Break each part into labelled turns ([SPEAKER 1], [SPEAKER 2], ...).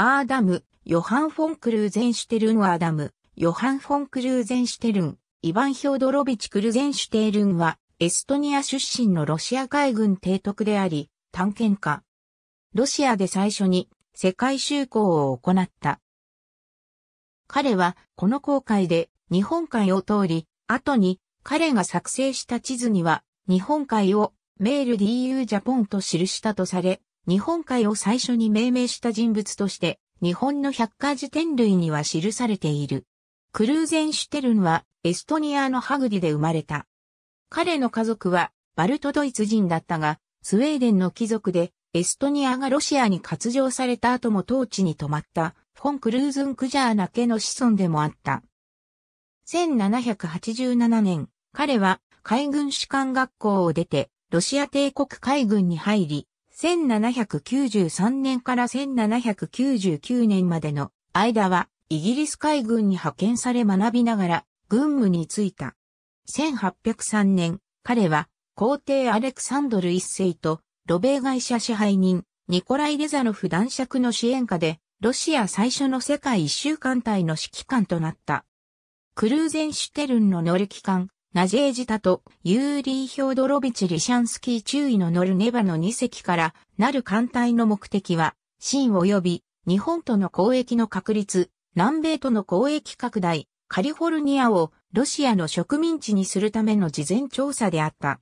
[SPEAKER 1] アーダム、ヨハン・フォン・クルーゼンシュテルン・アダム、ヨハン・フォン・クルーゼンシュテルン、イヴァン・ヒョードロビチ・クルゼンシュテルンは、エストニア出身のロシア海軍提督であり、探検家。ロシアで最初に世界修航を行った。彼はこの航海で日本海を通り、後に彼が作成した地図には日本海をメール DU ジャポンと記したとされ、日本海を最初に命名した人物として、日本の百科事典類には記されている。クルーゼンシュテルンはエストニアのハグディで生まれた。彼の家族はバルトドイツ人だったが、スウェーデンの貴族でエストニアがロシアに割譲された後も当地に泊まったフォン・クルーズン・クジャーナ家の子孫でもあった。1787年、彼は海軍士官学校を出てロシア帝国海軍に入り、1793年から1799年までの間はイギリス海軍に派遣され学びながら軍務に就いた。1803年、彼は皇帝アレクサンドル一世とロー会社支配人ニコライ・レザノフ男爵の支援下でロシア最初の世界一周艦隊の指揮官となった。クルーゼンシュテルンの乗り機関、ナジェージタとユーリー・ヒョードロビチ・リシャンスキー中尉の乗るネバの2隻からなる艦隊の目的は、ン及び日本との交易の確立、南米との交易拡大、カリフォルニアをロシアの植民地にするための事前調査であった。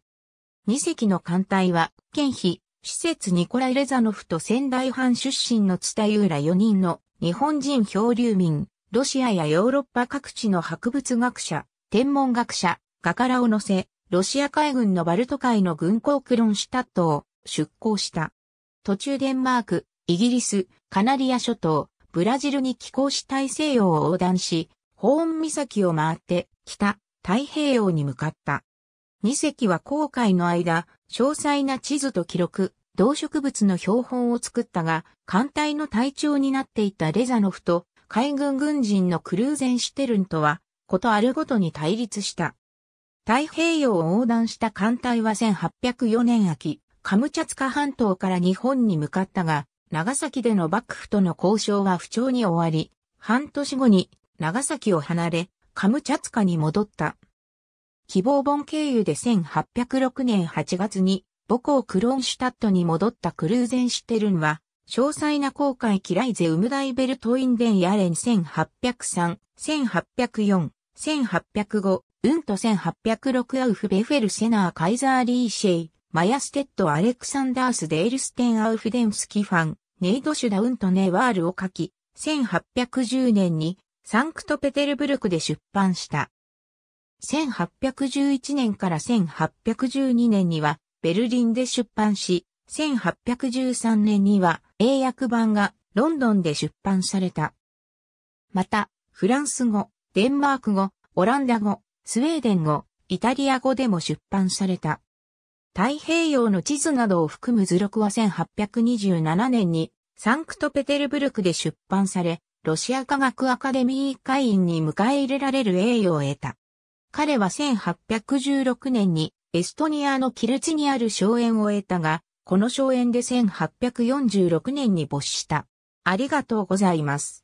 [SPEAKER 1] 2隻の艦隊は、県費、施設ニコライ・レザノフと仙台藩出身のツタユーラ4人の日本人漂流民、ロシアやヨーロッパ各地の博物学者、天文学者、宝を乗せ、ロシア海軍のバルト海の軍港クロンシュタットを出港した。途中デンマーク、イギリス、カナリア諸島、ブラジルに寄港し大西洋を横断し、ホーン岬を回って北、太平洋に向かった。2隻は航海の間、詳細な地図と記録、動植物の標本を作ったが、艦隊の隊長になっていたレザノフと海軍軍人のクルーゼンシュテルンとは、ことあるごとに対立した。太平洋を横断した艦隊は1804年秋、カムチャツカ半島から日本に向かったが、長崎での幕府との交渉は不調に終わり、半年後に長崎を離れ、カムチャツカに戻った。希望本経由で1806年8月に母校クローンシュタットに戻ったクルーゼンシュテルンは、詳細な航海キライゼウムダイベルトインデンヤレン1803、1804、1805、ウンと1806アウフベフェルセナーカイザーリーシェイ、マヤステッドアレクサンダースデールステンアウフデンスキファン、ネイドシュダウントネワールを書き、1810年にサンクトペテルブルクで出版した。1811年から1812年にはベルリンで出版し、1813年には英訳版がロンドンで出版された。また、フランス語、デンマーク語、オランダ語、スウェーデン語、イタリア語でも出版された。太平洋の地図などを含む図録は1827年にサンクトペテルブルクで出版され、ロシア科学アカデミー会員に迎え入れられる栄誉を得た。彼は1816年にエストニアのキルチにある荘園を得たが、この荘園で1846年に没した。ありがとうございます。